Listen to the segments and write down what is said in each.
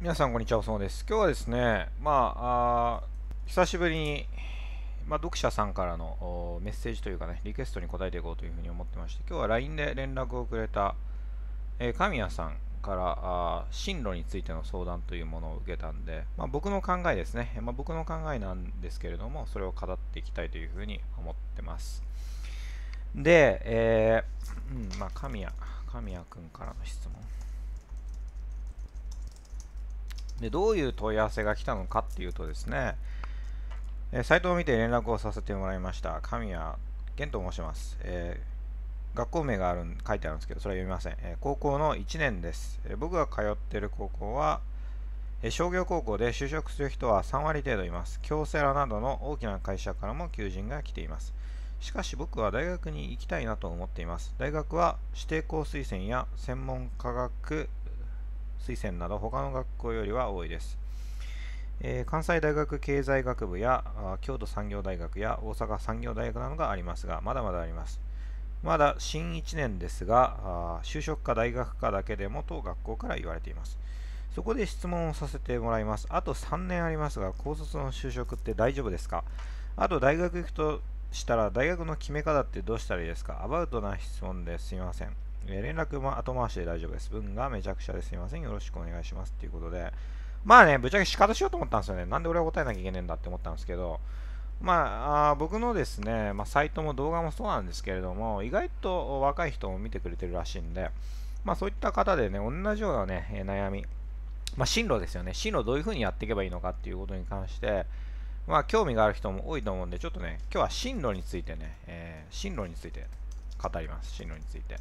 皆さんこんにちは、おそのです。今日はですね、まあ、あ久しぶりに、まあ、読者さんからのメッセージというかね、リクエストに答えていこうというふうに思ってまして、今日は LINE で連絡をくれた、えー、神谷さんからあ進路についての相談というものを受けたんで、まあ、僕の考えですね、まあ、僕の考えなんですけれども、それを語っていきたいというふうに思ってます。で、えー、うん、まあ、神谷、神谷君からの質問。でどういう問い合わせが来たのかっていうとですね、えー、サイトを見て連絡をさせてもらいました神谷健と申します、えー、学校名がある書いてあるんですけどそれは読みません、えー、高校の1年です、え僕が通っている高校は、え商業高校で就職する人は3割程度います京セラなどの大きな会社からも求人が来ていますしかし僕は大学に行きたいなと思っています。大学は指定校推薦や専門科学推薦など他の学校よりは多いです。えー、関西大学経済学部や京都産業大学や大阪産業大学などがありますが、まだまだあります。まだ新1年ですが、就職か大学かだけでもと学校から言われています。そこで質問をさせてもらいます。あと3年ありますが、高卒の就職って大丈夫ですかあと大学行くとしたら、大学の決め方ってどうしたらいいですかアバウトな質問ですいません。え連絡、ま、後回しで大丈夫です。文がめちゃくちゃですいません。よろしくお願いします。ということで、まあね、ぶっちゃけ仕方しようと思ったんですよね。なんで俺は答えなきゃいけねえんだって思ったんですけど、まあ、あ僕のですね、まあ、サイトも動画もそうなんですけれども、意外と若い人も見てくれてるらしいんで、まあそういった方でね、同じようなね、悩み、まあ進路ですよね。進路どういう風にやっていけばいいのかっていうことに関して、まあ興味がある人も多いと思うんで、ちょっとね、今日は進路についてね、えー、進路について語ります。進路について。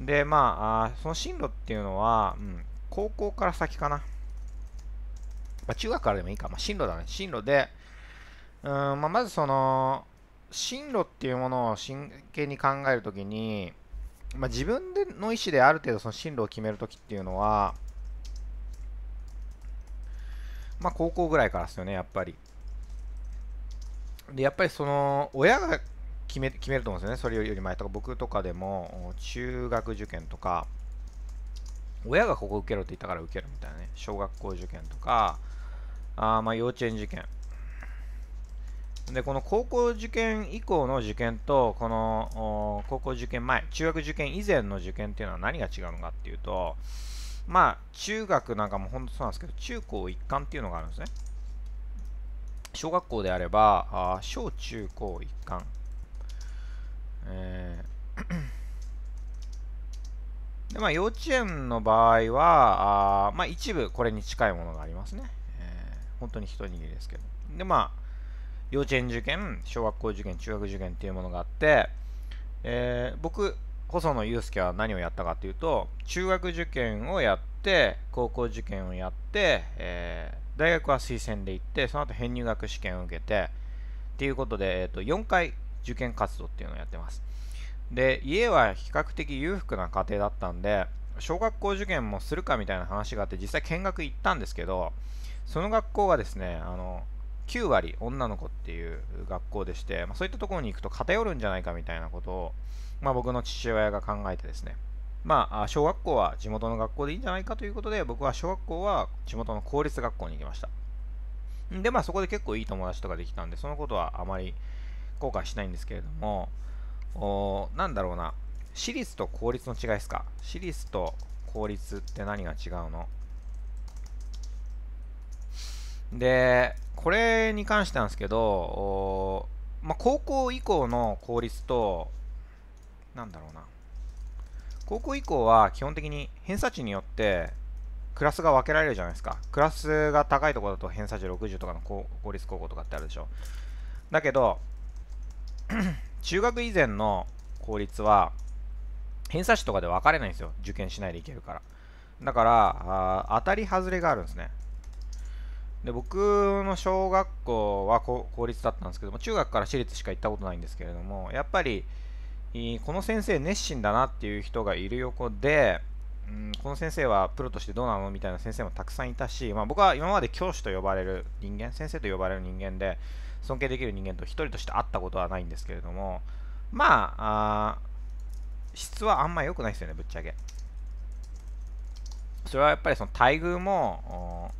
で、まあ、その進路っていうのは、うん、高校から先かな。まあ、中学からでもいいか。まあ、進路だね。進路で、うんまあ、まずその、進路っていうものを真剣に考えるときに、まあ、自分での意思である程度その進路を決めるときっていうのは、まあ、高校ぐらいからですよね、やっぱり。で、やっぱりその、親が決め決めると思うんですよね、それより前とか、僕とかでも中学受験とか、親がここ受けろって言ったから受けるみたいなね、小学校受験とか、あまあ幼稚園受験。で、この高校受験以降の受験と、この高校受験前、中学受験以前の受験っていうのは何が違うのかっていうと、まあ、中学なんかも本当そうなんですけど、中高一貫っていうのがあるんですね。小学校であれば、あ小中高一貫。えー でまあ、幼稚園の場合は、あまあ、一部これに近いものがありますね。えー、本当に一握りですけど。で、まあ、幼稚園受験、小学校受験、中学受験っていうものがあって、えー、僕、細野祐介は何をやったかというと、中学受験をやって、高校受験をやって、えー、大学は推薦で行って、その後編入学試験を受けて、っていうことで、えーと、と4回受験活動っていうのをやってます。で、家は比較的裕福な家庭だったんで、小学校受験もするかみたいな話があって、実際見学行ったんですけど、その学校がですね、あの、9割女の子っていう学校でして、まあ、そういったところに行くと偏るんじゃないかみたいなことを、まあ、僕の父親が考えてですね、まあ、小学校は地元の学校でいいんじゃないかということで、僕は小学校は地元の公立学校に行きました。で、まあそこで結構いい友達とかできたんで、そのことはあまり後悔しないんですけれども、おなんだろうな、私立と公立の違いですか私立と公立って何が違うので、これに関してなんですけど、まあ、高校以降の公立と、なんだろうな、高校以降は基本的に偏差値によってクラスが分けられるじゃないですか。クラスが高いところだと偏差値60とかの公立高校とかってあるでしょ。だけど、中学以前の公立は偏差値とかで分かれないんですよ受験しないでいけるからだからあ当たり外れがあるんですねで僕の小学校は公立だったんですけども中学から私立しか行ったことないんですけれどもやっぱりこの先生熱心だなっていう人がいる横で、ん、この先生はプロとしてどうなのみたいな先生もたくさんいたし、まあ、僕は今まで教師と呼ばれる人間先生と呼ばれる人間で尊敬できる人間と一人として会ったことはないんですけれども、まあ、あ質はあんま良くないですよね、ぶっちゃけ。それはやっぱりその待遇も、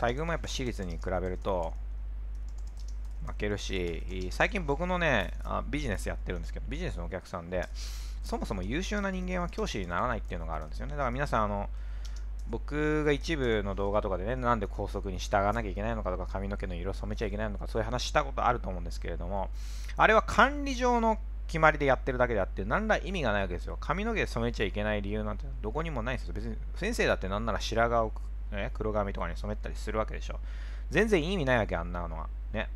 待遇もやっぱ私立に比べると負けるし、最近僕のね、あビジネスやってるんですけど、ビジネスのお客さんで、そもそも優秀な人間は教師にならないっていうのがあるんですよね。だから皆さん、あの、僕が一部の動画とかでね、なんで校則に従わなきゃいけないのかとか、髪の毛の色染めちゃいけないのか、そういう話したことあると思うんですけれども、あれは管理上の決まりでやってるだけであって、何ら意味がないわけですよ。髪の毛染めちゃいけない理由なんてどこにもないんですよ。別に先生だってなんなら白髪を、黒髪とかに染めたりするわけでしょ。全然意味ないわけ、あんなのは。ね。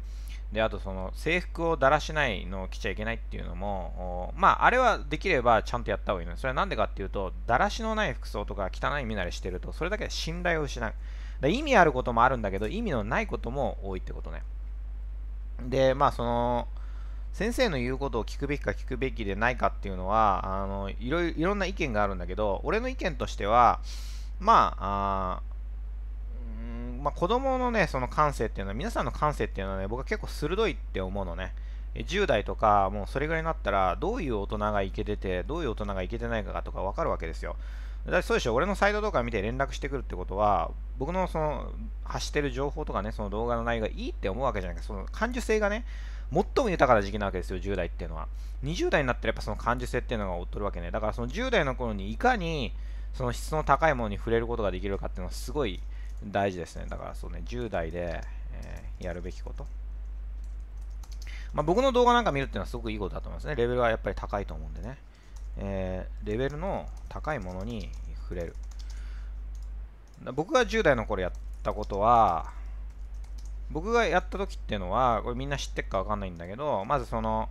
であとその制服をだらしないのを着ちゃいけないっていうのもまああれはできればちゃんとやった方がいいのそれは何でかっていうとだらしのない服装とか汚い身なりしてるとそれだけで信頼を失うだ意味あることもあるんだけど意味のないことも多いってことねでまあその先生の言うことを聞くべきか聞くべきでないかっていうのはあのいろいろんな意見があるんだけど俺の意見としてはまああまあ、子供のね、その感性っていうのは、皆さんの感性っていうのはね、僕は結構鋭いって思うのね。10代とか、もうそれぐらいになったら、どういう大人がイけてて、どういう大人がいけてないかとか分かるわけですよ。だってそうでしょ、俺のサイト動画見て連絡してくるってことは、僕のその発してる情報とかね、その動画の内容がいいって思うわけじゃないか、その感受性がね、最も豊かな時期なわけですよ、10代っていうのは。20代になったらやっぱその感受性っていうのが劣るわけね。だからその10代の頃にいかに、その質の高いものに触れることができるかっていうのはすごい大事ですね。だからそうね、10代で、えー、やるべきこと。まあ、僕の動画なんか見るっていうのはすごくいいことだと思いますね。レベルはやっぱり高いと思うんでね。えー、レベルの高いものに触れる。僕が10代の頃やったことは、僕がやった時っていうのは、これみんな知ってっかわかんないんだけど、まずその、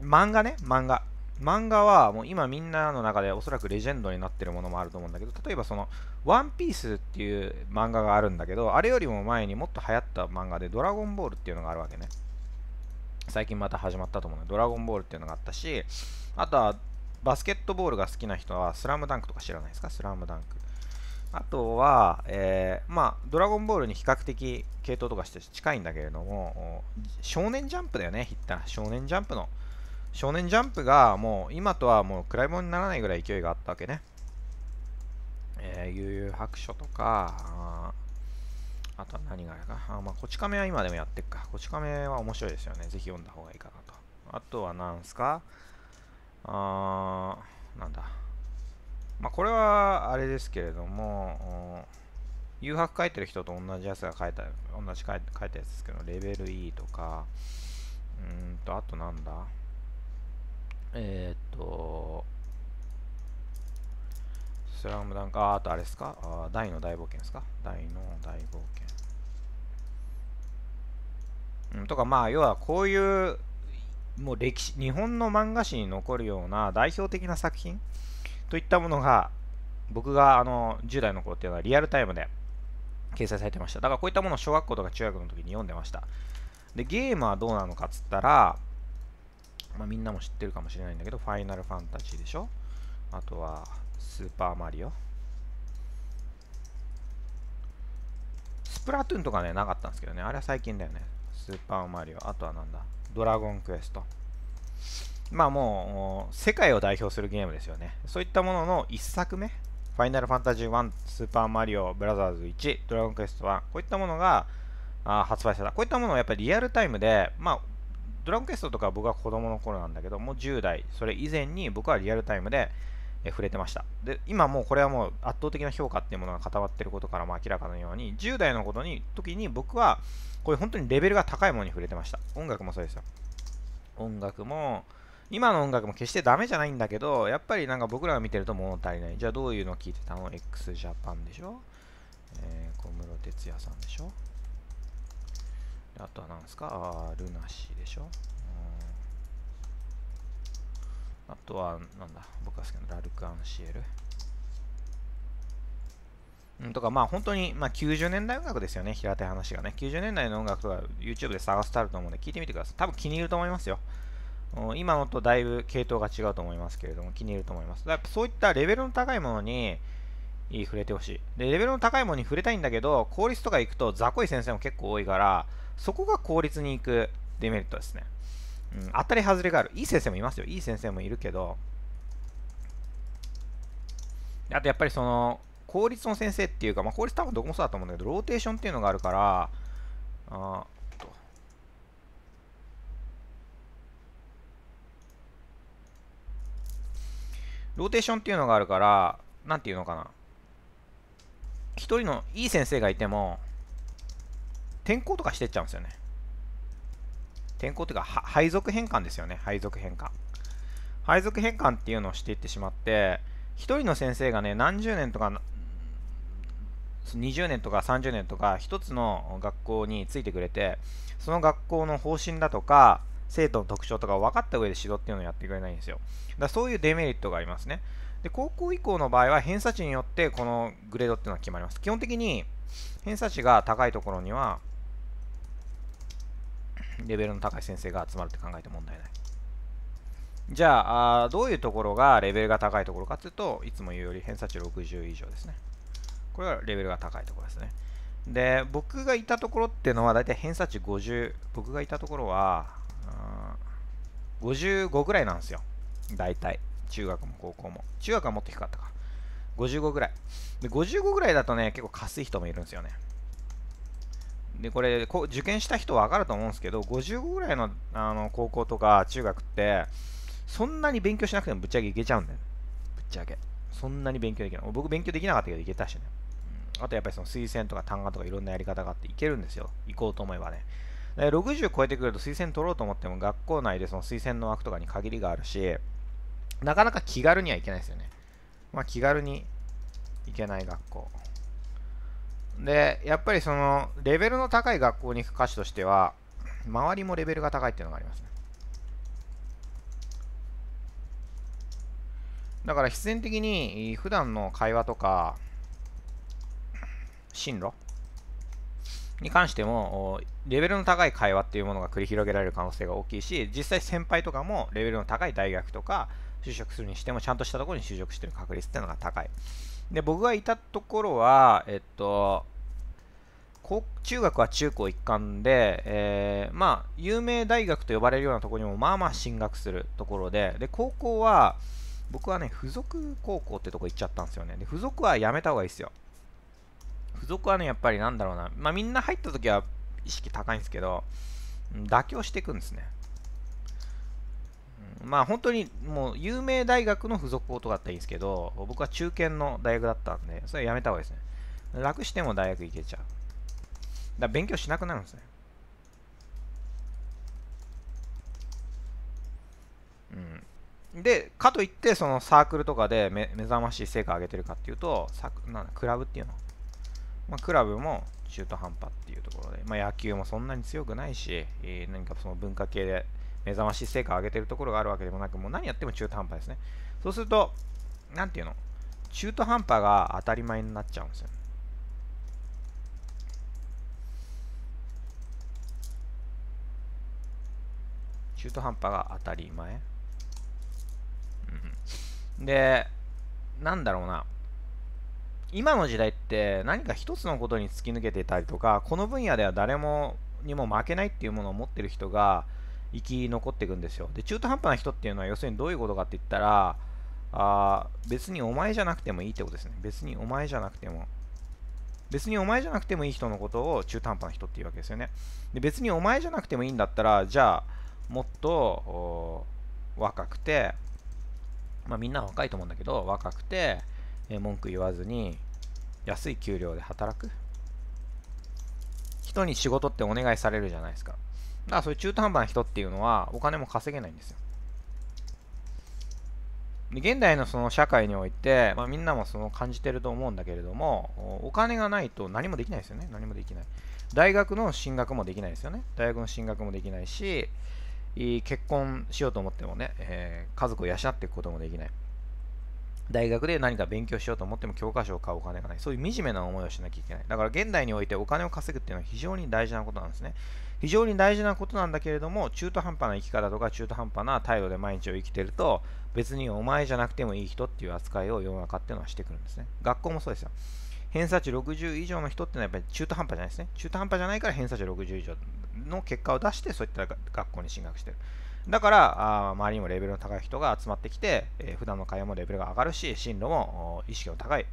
漫画ね、漫画。漫画はもう今みんなの中でおそらくレジェンドになってるものもあると思うんだけど例えばその「ワンピースっていう漫画があるんだけどあれよりも前にもっと流行った漫画で「ドラゴンボール」っていうのがあるわけね最近また始まったと思うのドラゴンボール」っていうのがあったしあとはバスケットボールが好きな人は「スラムダンクとか知らないですか「スラムダンクあとは、えー、まあ、ドラゴンボールに比較的系統とかして近いんだけれども、少年ジャンプだよね、ヒッタ少年ジャンプの少年ジャンプがもう今とはもう暗いものにならないぐらい勢いがあったわけね。えー、悠々白書とか、あとは何があるか。あ、まあ、こち亀は今でもやってっか。こち亀は面白いですよね。ぜひ読んだ方がいいかなと。あとは何すかあー、なんだ。まあ、これはあれですけれども、誘白書いてる人と同じやつが書いた、同じ書いたやつですけど、レベル E とか、うんと、あとなんだえー、っと、スラムダンク、あ、あとあれですかあ大の大冒険ですか大の大冒険。うん、とか、まあ、要はこういう、もう歴史、日本の漫画史に残るような代表的な作品といったものが、僕があの10代の頃っていうのはリアルタイムで掲載されてました。だからこういったものを小学校とか中学の時に読んでました。で、ゲームはどうなのかっつったら、まあ、みんなも知ってるかもしれないんだけど、ファイナルファンタジーでしょあとは、スーパーマリオ。スプラトゥーンとかね、なかったんですけどね。あれは最近だよね。スーパーマリオ。あとはなんだ。ドラゴンクエスト。まあもう、世界を代表するゲームですよね。そういったものの1作目。ファイナルファンタジー1、スーパーマリオブラザーズ1、ドラゴンクエスト1。こういったものがあ発売された。こういったものをやっぱりリアルタイムで、まあ、ドラゴンクエストとか僕は子供の頃なんだけどもう10代それ以前に僕はリアルタイムで触れてましたで今もうこれはもう圧倒的な評価っていうものが固まってることからも明らかのように10代のことに時に僕はこういう本当にレベルが高いものに触れてました音楽もそうですよ音楽も今の音楽も決してダメじゃないんだけどやっぱりなんか僕らが見てると物足りないじゃあどういうのを聞いてたの x j a p a n でしょ、えー、小室哲哉さんでしょあとは何ですかあルナシーでしょ、うん、あとは、なんだ、僕が好きなラルク・アンシエル。うん、とか、まあ本当に、まあ、90年代音楽ですよね、平たい話がね。90年代の音楽とか YouTube で探すとあると思うんで、聞いてみてください。多分気に入ると思いますよ。今のとだいぶ系統が違うと思いますけれども、気に入ると思います。だからそういったレベルの高いものに触れてほしい。で、レベルの高いものに触れたいんだけど、効率とか行くと、雑魚い先生も結構多いから、そこが効率にいくデメリットですね、うん、当たり外れがあるいい先生もいますよいい先生もいるけどあとやっぱりその効率の先生っていうか、まあ、効率多分どこもそうだと思うんだけどローテーションっていうのがあるからあとローテーションっていうのがあるから何て言うのかな一人のいい先生がいても転校とかしてっちゃうんですよね。転校っていうか、配属変換ですよね。配属変換。配属変換っていうのをしていってしまって、1人の先生がね、何十年とか、20年とか30年とか、1つの学校についてくれて、その学校の方針だとか、生徒の特徴とかを分かった上で指導っていうのをやってくれないんですよ。だからそういうデメリットがありますね。で、高校以降の場合は偏差値によってこのグレードっていうのは決まります。基本的に偏差値が高いところには、レベルの高い先生が集まるって考えて問題ない。じゃあ、どういうところがレベルが高いところかというと、いつも言うより偏差値60以上ですね。これはレベルが高いところですね。で、僕がいたところっていうのは、だいたい偏差値50、僕がいたところは、55ぐらいなんですよ。大体。中学も高校も。中学はもっと低かったか。55ぐらい。で、55ぐらいだとね、結構貸す人もいるんですよね。でこれこ受験した人は分かると思うんですけど55ぐらいのあの高校とか中学ってそんなに勉強しなくてもぶっちゃけいけちゃうんだよ、ね、ぶっちゃけそんなに勉強できない僕勉強できなかったけどいけたしね、うん、あとやっぱりその推薦とか単価とかいろんなやり方があっていけるんですよ行こうと思えばね60超えてくると推薦取ろうと思っても学校内でその推薦の枠とかに限りがあるしなかなか気軽にはいけないですよねまあ気軽に行けない学校で、やっぱりその、レベルの高い学校に行く歌手としては、周りもレベルが高いっていうのがありますね。だから必然的に普段の会話とか進路に関してもレベルの高い会話っていうものが繰り広げられる可能性が大きいし実際先輩とかもレベルの高い大学とか就職するにしてもちゃんとしたところに就職してる確率っていうのが高いで、僕がいたところは、えっと、中学は中高一貫で、えー、まあ、有名大学と呼ばれるようなところにも、まあまあ進学するところで、で、高校は、僕はね、付属高校ってとこ行っちゃったんですよね。で、付属はやめた方がいいですよ。付属はね、やっぱりなんだろうな、まあみんな入った時は意識高いんですけど、妥協していくんですね。まあ本当にもう有名大学の付属校とかだったらいいんですけど、僕は中堅の大学だったんで、それやめた方がいいですね。楽しても大学行けちゃう。だから勉強しなくなるんですね。うん。で、かといって、そのサークルとかで目目覚ましい成果を上げてるかっていうと、サなんクラブっていうの。まあ、クラブも中途半端っていうところで、まあ、野球もそんなに強くないし、えー、何かその文化系で目覚まし成果を上げてるところがあるわけでもなく、もう何やっても中途半端ですね。そうすると、なんていうの中途半端が当たり前になっちゃうんですよ。中途半端が当たり前。うん、で、なんだろうな。今の時代って何か一つのことに突き抜けてたりとか、この分野では誰もにも負けないっていうものを持ってる人が、生き残っていくんですよ。で、中途半端な人っていうのは、要するにどういうことかって言ったら、あ別にお前じゃなくてもいいってことですね。別にお前じゃなくても。別にお前じゃなくてもいい人のことを中途半端な人っていうわけですよね。で、別にお前じゃなくてもいいんだったら、じゃあ、もっと若くて、まあみんな若いと思うんだけど、若くて、え文句言わずに、安い給料で働く。人に仕事ってお願いされるじゃないですか。だからそういう中途半端な人っていうのはお金も稼げないんですよ。で現代のその社会において、まあ、みんなもその感じてると思うんだけれども、お金がないと何もできないですよね。何もできない。大学の進学もできないですよね。大学の進学もできないし、結婚しようと思ってもね、えー、家族を養っていくこともできない。大学で何か勉強しようと思っても教科書を買うお金がない。そういう惨めな思いをしなきゃいけない。だから現代においてお金を稼ぐっていうのは非常に大事なことなんですね。非常に大事なことなんだけれども、中途半端な生き方とか中途半端な態度で毎日を生きてると、別にお前じゃなくてもいい人っていう扱いを世の中っていうのはしてくるんですね。学校もそうですよ。偏差値60以上の人ってのはやっぱり中途半端じゃないですね。中途半端じゃないから偏差値60以上の結果を出して、そういった学校に進学してる。だから、あ周りにもレベルの高い人が集まってきて、えー、普段の会話もレベルが上がるし、進路も意識の高い、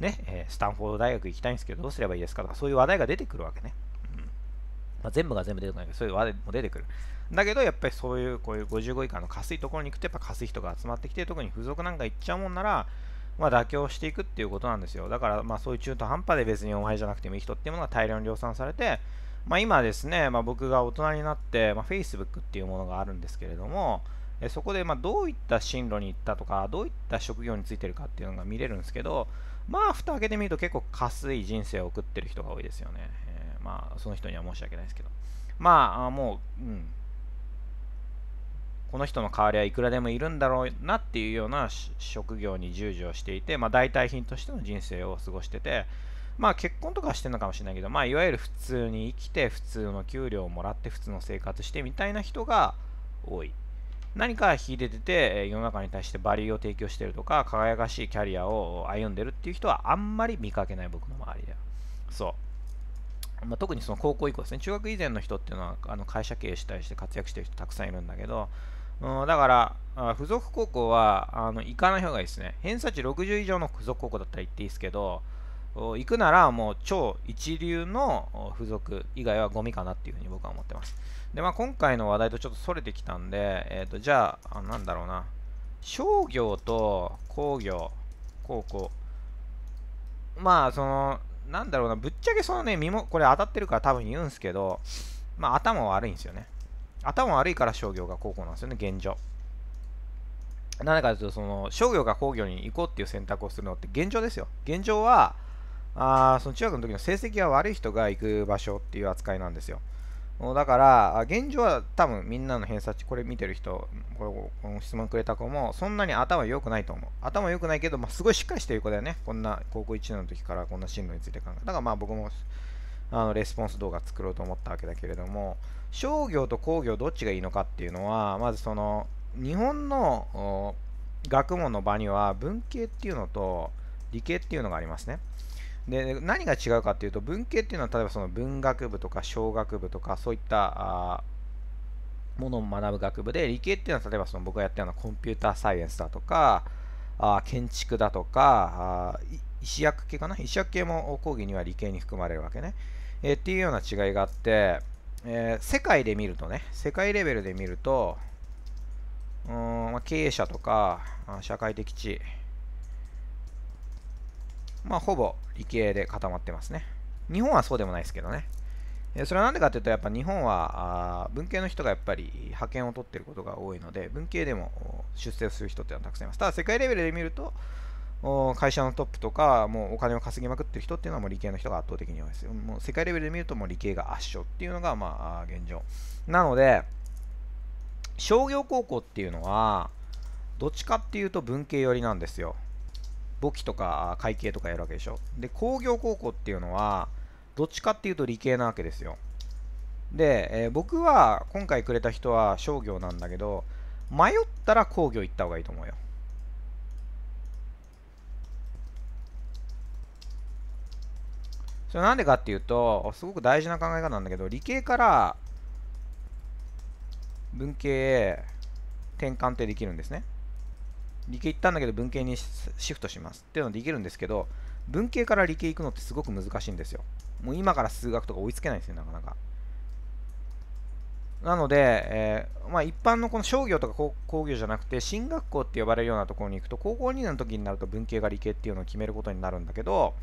ねえー、スタンフォード大学行きたいんですけど、どうすればいいですかとか、そういう話題が出てくるわけね。うんまあ、全部が全部出てこないけど、そういう話題も出てくる。だけど、やっぱりそういう、こういう55以下のかすいところに行くと、やっぱかすい人が集まってきて、特に付属なんか行っちゃうもんなら、まあ、妥協していくっていうことなんですよ。だから、まあ、そういう中途半端で別にお前じゃなくてもいい人っていうものが大量に量産されて、まあ、今ですね、まあ、僕が大人になって、まあ、Facebook っていうものがあるんですけれども、えそこでまどういった進路に行ったとか、どういった職業についてるかっていうのが見れるんですけど、まあ、蓋開けてみると結構かすい人生を送ってる人が多いですよね。えー、まあ、その人には申し訳ないですけど。まあ、もう、うん。この人の代わりはいくらでもいるんだろうなっていうような職業に従事をしていて、まあ、代替品としての人生を過ごしてて、まあ結婚とかしてるのかもしれないけど、まあいわゆる普通に生きて、普通の給料をもらって、普通の生活してみたいな人が多い。何か秀でてて、世の中に対してバリューを提供してるとか、輝かしいキャリアを歩んでるっていう人はあんまり見かけない僕の周りでは。そう。まあ、特にその高校以降ですね、中学以前の人っていうのはあの会社経営したりして活躍してる人たくさんいるんだけど、うん、だから、付属高校はあの行かない方がいいですね。偏差値60以上の付属高校だったら行っていいですけど、行くならもう超一流の付属以外はゴミかなっていうふうに僕は思ってます。で、まあ今回の話題とちょっとそれてきたんで、えっ、ー、と、じゃあ、あなんだろうな。商業と工業、高校。まあ、その、なんだろうな、ぶっちゃけそのね、身も、これ当たってるから多分言うんですけど、まあ頭悪いんですよね。頭悪いから商業が高校なんですよね、現状。なぜかというと、その商業が工業に行こうっていう選択をするのって現状ですよ。現状は、あその中学の時の成績が悪い人が行く場所っていう扱いなんですよ。だから、現状は多分みんなの偏差値、これ見てる人、この質問くれた子も、そんなに頭良くないと思う。頭良くないけど、まあ、すごいしっかりしてる子だよね。こんな高校1年の時からこんな進路について考えた。だからまあ僕もあのレスポンス動画作ろうと思ったわけだけれども、商業と工業どっちがいいのかっていうのは、まずその、日本の学問の場には文系っていうのと理系っていうのがありますね。で何が違うかっていうと文系っていうのは例えばその文学部とか小学部とかそういったものを学ぶ学部で理系っていうのは例えばその僕がやったようなコンピューターサイエンスだとかあ建築だとかあ医師薬系かな医師薬系も講義には理系に含まれるわけね、えー、っていうような違いがあって、えー、世界で見るとね世界レベルで見るとうん、ま経営者とか社会的地まあ、ほぼ理系で固まってますね。日本はそうでもないですけどね。えそれはなんでかというと、やっぱ日本は文系の人がやっぱり派遣を取ってることが多いので、文系でも出世する人っていうのはたくさんいます。ただ、世界レベルで見ると、会社のトップとか、もうお金を稼ぎまくってる人っていうのはもう理系の人が圧倒的に多いです。もう世界レベルで見ると、もう理系が圧勝っていうのが、まあ、現状。なので、商業高校っていうのは、どっちかっていうと文系寄りなんですよ。簿記とか会計とかやるわけでしょ。で、工業高校っていうのは、どっちかっていうと理系なわけですよ。で、えー、僕は今回くれた人は商業なんだけど、迷ったら工業行った方がいいと思うよ。それなんでかっていうと、すごく大事な考え方なんだけど、理系から文系へ転換ってできるんですね。理系行ったんだけど文系にシフトしますっていうのでいけるんですけど文系から理系行くのってすごく難しいんですよもう今から数学とか追いつけないんですよなかなかなので、えー、まあ、一般のこの商業とか工業じゃなくて進学校って呼ばれるようなところに行くと高校2年の時になると文系が理系っていうのを決めることになるんだけど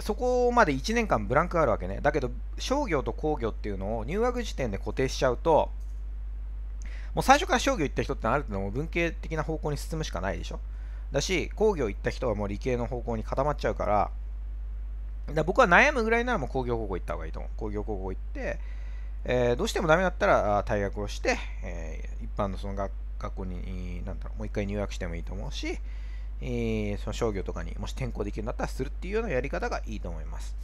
そこまで1年間ブランクがあるわけねだけど商業と工業っていうのを入学時点で固定しちゃうともう最初から商業行った人ってある程度もう文系的な方向に進むしかないでしょだし工業行った人はもう理系の方向に固まっちゃうからだ僕は悩むぐらいならもう工業高校行った方がいいと思う工業高校行って、えー、どうしてもダメだったら退学をして、えー、一般のその学学校になんだろうもう一回入学してもいいと思うし、えー、その商業とかにもし転校できるんだったらするっていうようなやり方がいいと思います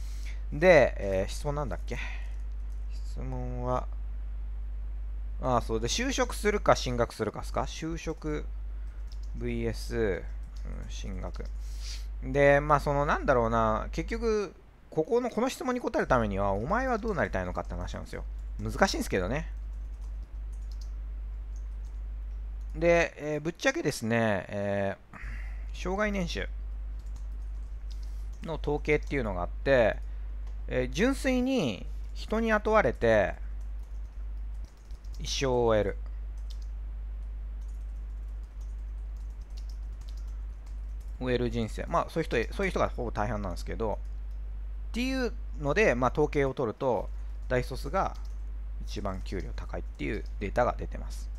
で、えー、質問なんだっけ質問はああ、そうで、就職するか進学するかですか就職 VS、うん、進学。で、まあ、その、なんだろうな、結局、ここの、この質問に答えるためには、お前はどうなりたいのかって話なんですよ。難しいんですけどね。で、えー、ぶっちゃけですね、えー、障害年収の統計っていうのがあって、えー、純粋に人に雇われて、一生終える終える人生まあそういう人そういう人がほぼ大半なんですけどっていうので、まあ、統計を取ると大卒が一番給料高いっていうデータが出てます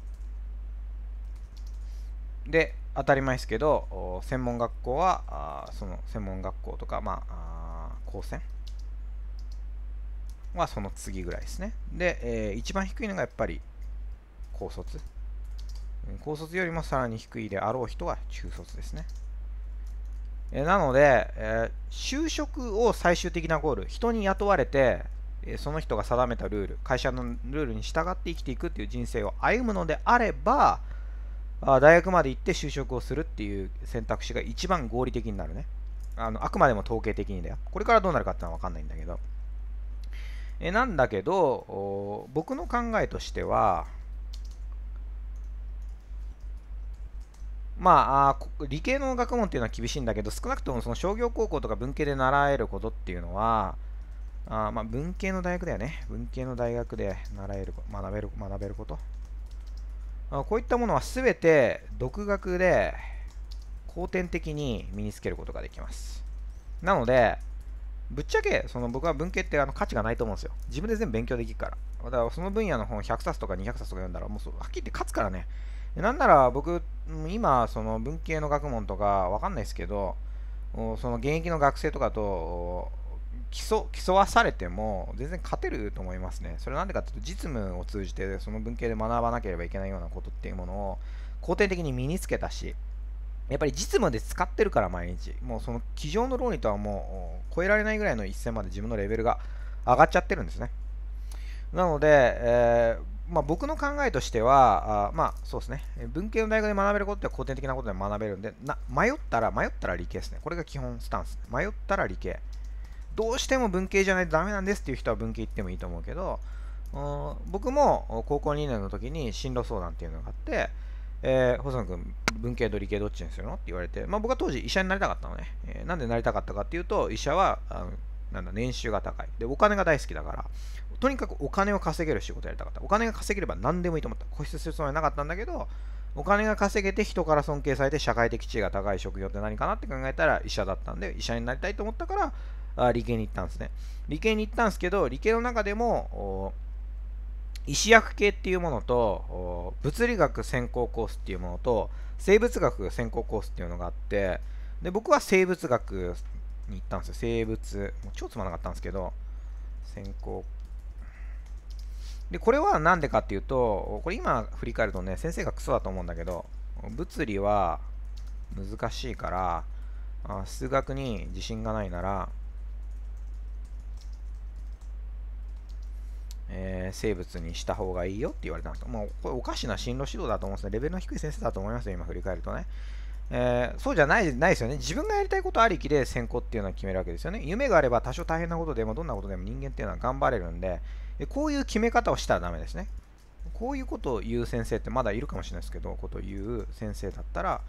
で当たり前ですけど専門学校はあその専門学校とかまああ高専はその次ぐらいですねで、えー、一番低いのがやっぱり高卒。高卒よりもさらに低いであろう人は中卒ですね。えなので、え就職を最終的なゴール、人に雇われて、えその人が定めたルール、会社のルールに従って生きていくっていう人生を歩むのであれば、あ大学まで行って就職をするっていう選択肢が一番合理的になるね。あのあくまでも統計的にだよ。これからどうなるかってのは分かんないんだけど。えなんだけど、僕の考えとしては、まあ、理系の学問っていうのは厳しいんだけど、少なくともその商業高校とか文系で習えることっていうのは、あまあ、文系の大学だよね。文系の大学で習える学べる学べること。あこういったものは全て独学で後天的に身につけることができます。なので、ぶっちゃけその僕は文系ってあの価値がないと思うんですよ。自分で全部勉強できるから。だからその分野の本100冊とか200冊とか読んだら、もうはっきり言って勝つからね。なんなら僕、今、その文系の学問とかわかんないですけど、その現役の学生とかと競競わされても全然勝てると思いますね。それなんでかっていうと、実務を通じてその文系で学ばなければいけないようなことっていうものを肯定的に身につけたし、やっぱり実務で使ってるから毎日、もうその机上の論理とはもう超えられないぐらいの一線まで自分のレベルが上がっちゃってるんですね。なので、えーまあ、僕の考えとしては、あまあそうですね、文系の大学で学べることって古典的なことで学べるんで、な迷ったら、迷ったら理系ですね。これが基本スタンス、ね。迷ったら理系。どうしても文系じゃないとダメなんですっていう人は文系行ってもいいと思うけど、僕も高校2年の時に進路相談っていうのがあって、えー、細野君、文系と理系どっちにするのって言われて、まあ、僕は当時医者になりたかったのね。えー、なんでなりたかったかっていうと、医者はあのなんだ年収が高い。で、お金が大好きだから、とにかくお金を稼げる仕事やりたかった。お金が稼げれば何でもいいと思った。固執するつもりはなかったんだけど、お金が稼げて人から尊敬されて社会的地位が高い職業って何かなって考えたら医者だったんで、医者になりたいと思ったから、あ理系に行ったんですね。理系に行ったんですけど、理系の中でも、医師薬系っていうものと、物理学専攻コースっていうものと、生物学専攻コースっていうのがあって、で僕は生物学に行ったんですよ。生物。もう超つまらなかったんですけど、専攻で、これは何でかっていうと、これ今振り返るとね、先生がクソだと思うんだけど、物理は難しいから、あ数学に自信がないなら、えー、生物にした方がいいよって言われたんですもうこれおかしな進路指導だと思うんですね。レベルの低い先生だと思いますよ、今振り返るとね。えー、そうじゃないないですよね。自分がやりたいことありきで先行っていうのは決めるわけですよね。夢があれば多少大変なことでもどんなことでも人間っていうのは頑張れるんで、こういう決め方をしたらダメですね。こういうことを言う先生ってまだいるかもしれないですけど、ことを言う先生だったら、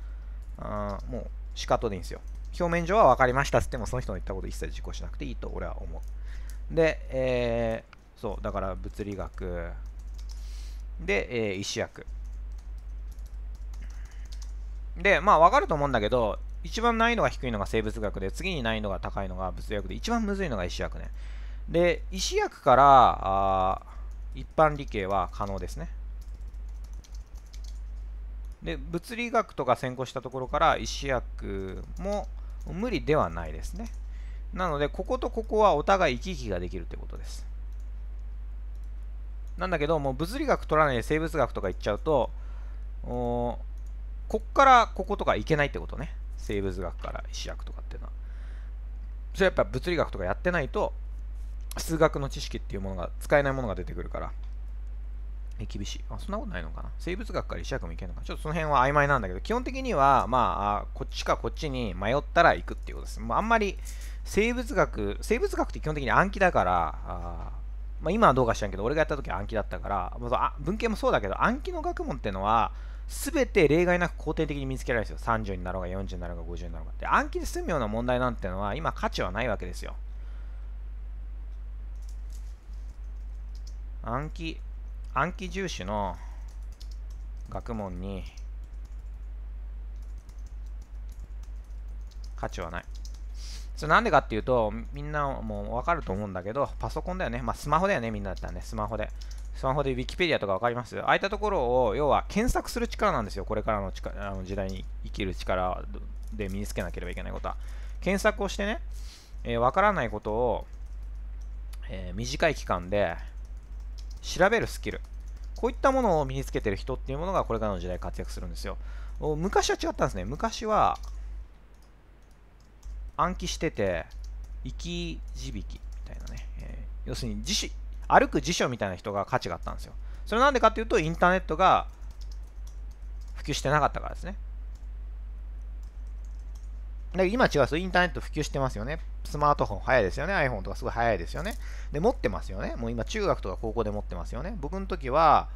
あもう仕方でいいんですよ。表面上は分かりましたっつっても、その人の言ったこと一切実行しなくていいと俺は思う。で、えー、そう、だから物理学で、えー、医師役。で、まあ分かると思うんだけど、一番難易度が低いのが生物学で、次に難易度が高いのが物理学で、一番むずいのが医師役ね。で、医師薬から一般理系は可能ですね。で、物理学とか専攻したところから医師薬も無理ではないですね。なので、こことここはお互い行ききができるということです。なんだけど、もう物理学取らないで生物学とか行っちゃうと、こっからこことか行けないってことね。生物学から医師薬とかっていうのは。それやっぱ物理学とかやってないと数学の知識っていうものが使えないものが出てくるから、え厳しい。あ、そんなことないのかな生物学から医者学もいけるのかちょっとその辺は曖昧なんだけど、基本的には、まあ、こっちかこっちに迷ったら行くっていうことです。もうあんまり生物学、生物学って基本的に暗記だから、あまあ、今はどうか知らんけど、俺がやった時は暗記だったから、まあ、文系もそうだけど、暗記の学問っていうのは、全て例外なく肯定的に見つけられるんですよ。30になろうが40になろうが50になろうが。で、暗記で済むような問題なんてのは、今価値はないわけですよ。暗記、暗記重視の学問に価値はない。それなんでかっていうと、みんなもうわかると思うんだけど、パソコンだよね。まあ、スマホだよね、みんなだったらね、スマホで。スマホで Wikipedia とかわかりますああいったところを、要は検索する力なんですよ。これからのあの時代に生きる力で身につけなければいけないことは。検索をしてね、わ、えー、からないことを、えー、短い期間で調べるスキルこういったものを身につけてる人っていうものがこれからの時代活躍するんですよ昔は違ったんですね昔は暗記してて生き字引みたいなね、えー、要するに主、歩く辞書みたいな人が価値があったんですよそれなんでかっていうとインターネットが普及してなかったからですねで今違うでインターネット普及してますよね。スマートフォン早いですよね。iPhone とかすごい早いですよね。で、持ってますよね。もう今中学とか高校で持ってますよね。僕の時は、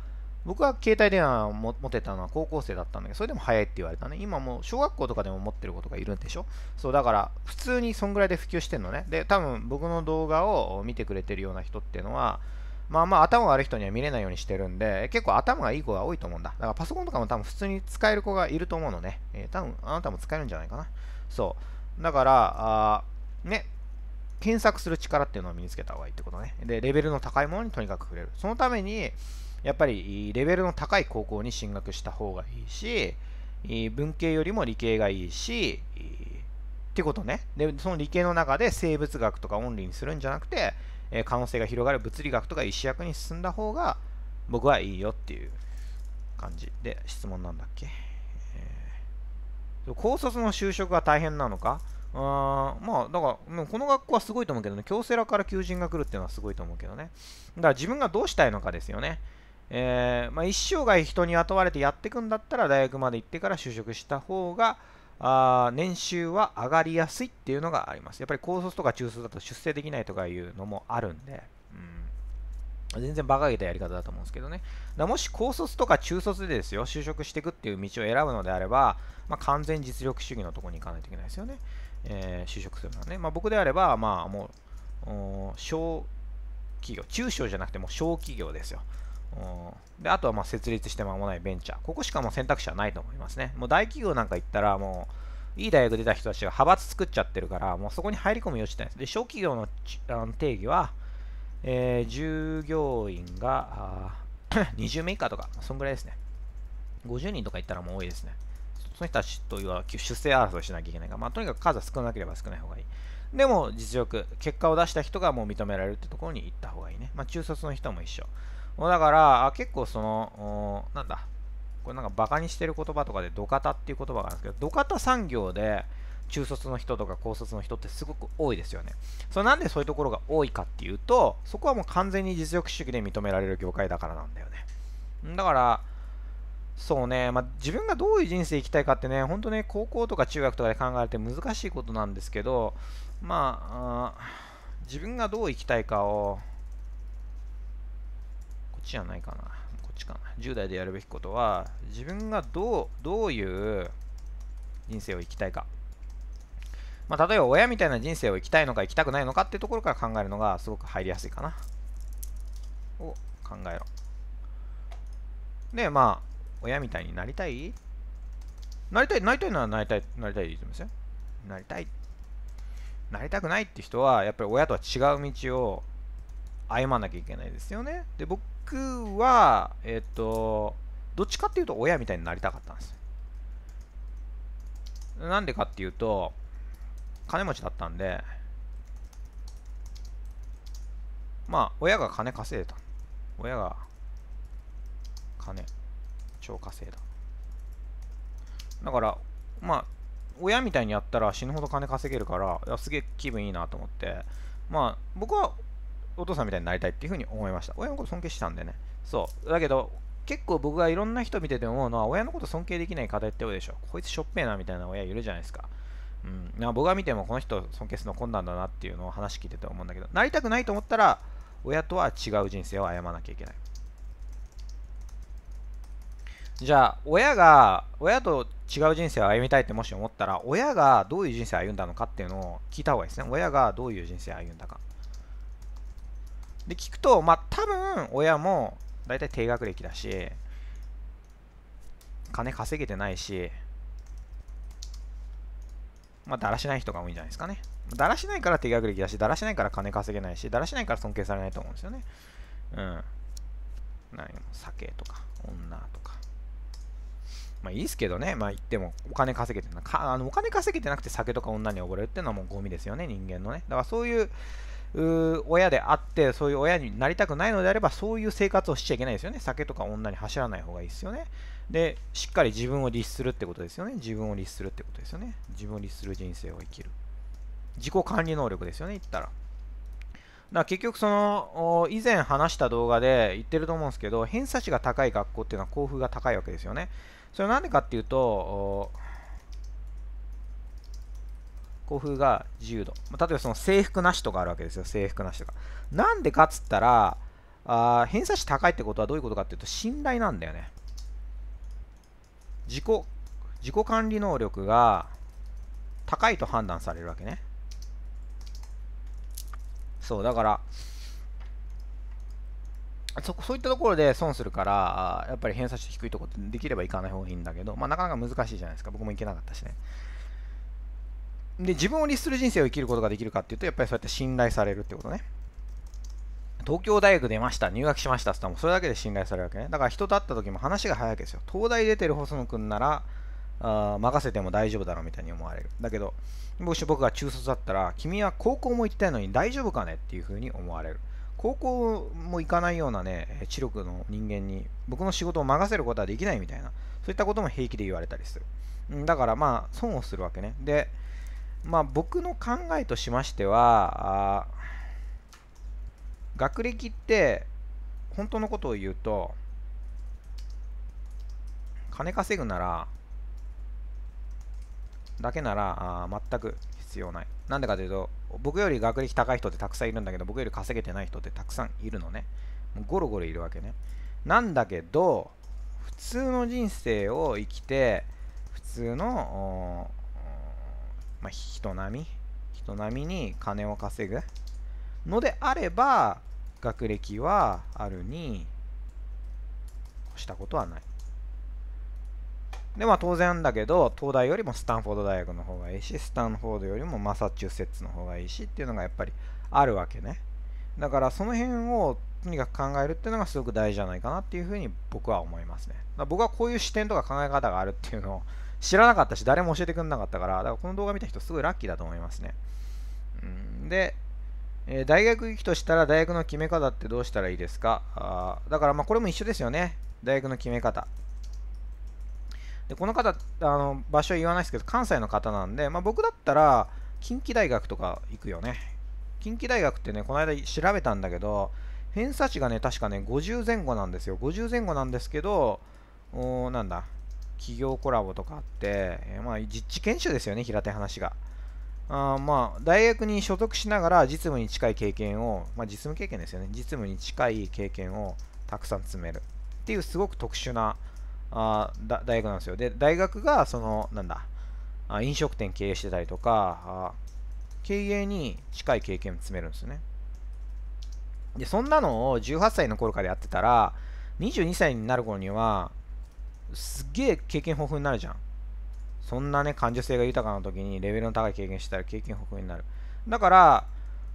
僕は携帯電話を持ってたのは高校生だったんだけど、それでも早いって言われたね。今もう小学校とかでも持ってる子とかいるんでしょそう、だから普通にそんぐらいで普及してんのね。で、多分僕の動画を見てくれてるような人っていうのは、まあまあ頭が悪い人には見れないようにしてるんで、結構頭がいい子が多いと思うんだ。だからパソコンとかも多分普通に使える子がいると思うのね。えー、多分あなたも使えるんじゃないかな。そう。だから、あね、検索する力っていうのを身につけた方がいいってことね。で、レベルの高いものにとにかく触れる。そのために、やっぱりレベルの高い高校に進学した方がいいし、文系よりも理系がいいし、ってことね。で、その理系の中で生物学とかオンリーにするんじゃなくて、え可能性が広がる物理学とか医師役に進んだ方が僕はいいよっていう感じで質問なんだっけ高卒の就職が大変なのかあまあ、だから、もうこの学校はすごいと思うけどね、京セラから求人が来るっていうのはすごいと思うけどね。だから自分がどうしたいのかですよね。えー、まあ、一生涯人に雇われてやっていくんだったら大学まで行ってから就職した方があ年収は上がりやすいっていうのがあります。やっぱり高卒とか中卒だと出世できないとかいうのもあるんで。うん全然馬鹿げたやり方だと思うんですけどね。だもし高卒とか中卒でですよ、就職していくっていう道を選ぶのであれば、まあ、完全実力主義のところに行かないといけないですよね。えー、就職するのはね。まあ、僕であれば、まあもう、小企業、中小じゃなくても小企業ですよ。であとはま設立して間もないベンチャー。ここしかもう選択肢はないと思いますね。もう大企業なんか行ったら、もういい大学出た人たちが派閥作っちゃってるから、もうそこに入り込む余地ないです。で、小企業のあの定義は、えー、従業員が20 名以下とか、そんぐらいですね。50人とかいったらもう多いですね。その人たちとは出世争いしなきゃいけないから、まあ、とにかく数は少なければ少ない方がいい。でも実力、結果を出した人がもう認められるってところに行った方がいいね。まあ、中卒の人も一緒。だから、結構その、なんだ、これなんかバカにしてる言葉とかで、土方っていう言葉があるんですけど、土方産業で、中卒の人とか高卒の人ってすごく多いですよね。それなんでそういうところが多いかっていうと、そこはもう完全に実力主義で認められる業界だからなんだよね。だから、そうね、まあ、自分がどういう人生生きたいかってね、本当ね、高校とか中学とかで考えて難しいことなんですけど、まあ、あ自分がどう生きたいかを、こっちじゃないかな。こっちかな。10代でやるべきことは、自分がどう、どういう人生を生きたいか。まあ、例えば親みたいな人生を生きたいのか生きたくないのかっていうところから考えるのがすごく入りやすいかな。を考えろ。で、まあ、親みたいになりたいなりたい、なりたいならなりたい、なりたいでいいと思いますよ。なりたい。なりたくないって人は、やっぱり親とは違う道を歩まなきゃいけないですよね。で、僕は、えっ、ー、と、どっちかっていうと親みたいになりたかったんですなんでかっていうと、金持ちだったんで、まあ、親が金稼いだ。親が金、超稼いだ。だから、まあ、親みたいにやったら死ぬほど金稼げるから、すげえ気分いいなと思って、まあ、僕はお父さんみたいになりたいっていうふうに思いました。親のこと尊敬したんでね。そう。だけど、結構僕がいろんな人見てて思うのは、親のこと尊敬できない方って多いでしょ。こいつしょっぺえなみたいな親いるじゃないですか。うん、な僕が見てもこの人尊敬するの困難だなっていうのを話聞いてて思うんだけどなりたくないと思ったら親とは違う人生を歩まなきゃいけないじゃあ親が親と違う人生を歩みたいってもし思ったら親がどういう人生を歩んだのかっていうのを聞いた方がいいですね親がどういう人生を歩んだかで聞くとまあ多分親も大体低学歴だし金稼げてないしまあ、だらしない人が多いんじゃないですかね。だらしないから低学歴だし、だらしないから金稼げないし、だらしないから尊敬されないと思うんですよね。うん。何酒とか、女とか。まあいいですけどね、まあ言ってもお金稼げてなかあのお金稼げてなくて酒とか女に溺れるっていうのはもうゴミですよね、人間のね。だからそういう親であって、そういう親になりたくないのであれば、そういう生活をしちゃいけないですよね。酒とか女に走らない方がいいですよね。で、しっかり自分を律するってことですよね。自分を律するってことですよね。自分を律する人生を生きる。自己管理能力ですよね、言ったら。だから結局その、以前話した動画で言ってると思うんですけど、偏差値が高い学校っていうのは校風が高いわけですよね。それはなんでかっていうと、校風が自由度。例えばその制服なしとかあるわけですよ、制服なしとか。なんでかっつったら、あ偏差値高いってことはどういうことかっていうと信頼なんだよね。自己、自己管理能力が高いと判断されるわけね。そう、だから、そそういったところで損するから、やっぱり偏差値低いところってできれば行かない方がいいんだけど、まあ、なかなか難しいじゃないですか。僕も行けなかったしね。で、自分を律する人生を生きることができるかっていうと、やっぱりそうやって信頼されるってことね。東京大学出ました、入学しましたって言ったらもそれだけで信頼されるわけね。だから人と会った時も話が早いわけですよ。東大出てる細野君なら、あ任せても大丈夫だろうみたいに思われる。だけど、もし僕が中卒だったら、君は高校も行きたいのに大丈夫かねっていうふうに思われる。高校も行かないようなね、知力の人間に僕の仕事を任せることはできないみたいな、そういったことも平気で言われたりする。だからまあ、損をするわけね。で、まあ僕の考えとしましては、あ学歴って本当のことを言うと金稼ぐならだけならあ全く必要ないなんでかというと僕より学歴高い人ってたくさんいるんだけど僕より稼げてない人ってたくさんいるのねもうゴロゴロいるわけねなんだけど普通の人生を生きて普通の、まあ、人並み人並みに金を稼ぐのであれば学歴はあるにしたことはないでまあ当然だけど東大よりもスタンフォード大学の方がいいしスタンフォードよりもマサチューセッツの方がいいしっていうのがやっぱりあるわけねだからその辺をとにかく考えるっていうのがすごく大事じゃないかなっていうふうに僕は思いますね僕はこういう視点とか考え方があるっていうのを知らなかったし誰も教えてくれなかったからだからこの動画見た人すごいラッキーだと思いますねうんでえー、大学行きとしたら大学の決め方ってどうしたらいいですかあだからまあこれも一緒ですよね。大学の決め方。でこの方あの、場所は言わないですけど、関西の方なんで、まあ、僕だったら近畿大学とか行くよね。近畿大学ってね、この間調べたんだけど、偏差値がね、確かね、50前後なんですよ。50前後なんですけど、おなんだ、企業コラボとかあって、えー、まあ、実地研修ですよね、平手話が。あまあ、大学に所属しながら実務に近い経験を、まあ、実務経験ですよね実務に近い経験をたくさん積めるっていうすごく特殊なあ大学なんですよで大学がそのなんだあ飲食店経営してたりとか経営に近い経験を積めるんですよねでそんなのを18歳の頃からやってたら22歳になる頃にはすっげえ経験豊富になるじゃんそんなね、感受性が豊かな時にレベルの高い経験したら経験豊富になる。だから、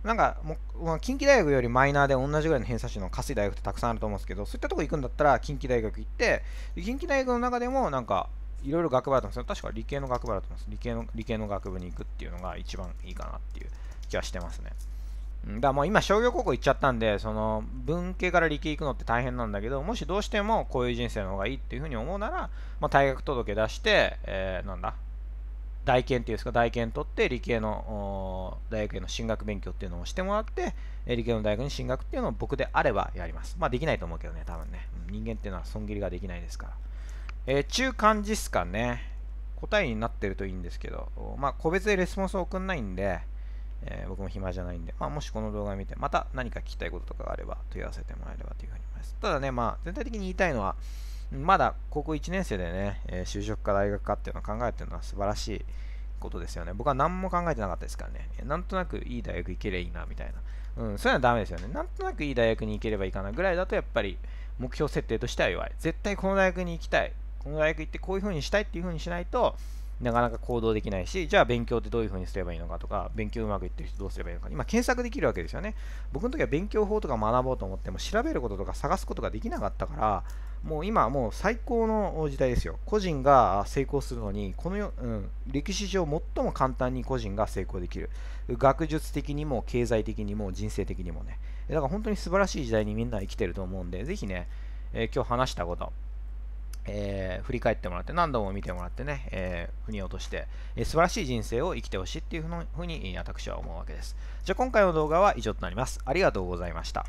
なんかもう、近畿大学よりマイナーで同じぐらいの偏差値の稼い大学ってたくさんあると思うんですけど、そういったとこ行くんだったら、近畿大学行って、近畿大学の中でも、なんか、いろいろ学部だと思うんですよ。確か理系の学部だと思うんです。理系の理系の学部に行くっていうのが一番いいかなっていう気はしてますね。だもう今商業高校行っちゃったんでその文系から理系行くのって大変なんだけどもしどうしてもこういう人生の方がいいっていうふうに思うなら、まあ、退学届出して、えー、なんだ大研っていうんですか大研取って理系の大学への進学勉強っていうのをしてもらって理系の大学に進学っていうのを僕であればやりますまあできないと思うけどね多分ね人間っていうのは損切りができないですからえー、中間ですかね答えになってるといいんですけどまあ個別でレスポンスを送んないんでえー、僕も暇じゃないんで、まあ、もしこの動画見て、また何か聞きたいこととかがあれば問い合わせてもらえればというふうに思います。ただね、まあ、全体的に言いたいのは、まだ高校1年生でね、え就職か大学かっていうのを考えてるのは素晴らしいことですよね。僕は何も考えてなかったですからね。なんとなくいい大学行ければいいなみたいな。うん、そういうのはダメですよね。なんとなくいい大学に行ければいいかなぐらいだとやっぱり目標設定としては弱い。絶対この大学に行きたい。この大学行ってこういう風にしたいっていう風にしないと、なかなか行動できないし、じゃあ勉強ってどういうふうにすればいいのかとか、勉強うまくいってる人どうすればいいのか、今検索できるわけですよね。僕の時は勉強法とか学ぼうと思っても調べることとか探すことができなかったから、もう今もう最高の時代ですよ。個人が成功するのに、このよ、うん、歴史上最も簡単に個人が成功できる。学術的にも経済的にも人生的にもね。だから本当に素晴らしい時代にみんな生きてると思うんで、ぜひね、えー、今日話したこと、えー、振り返ってもらって何度も見てもらってね、えー、腑に落として、えー、素晴らしい人生を生きてほしいっていうふうに私は思うわけです。じゃあ今回の動画は以上となります。ありがとうございました。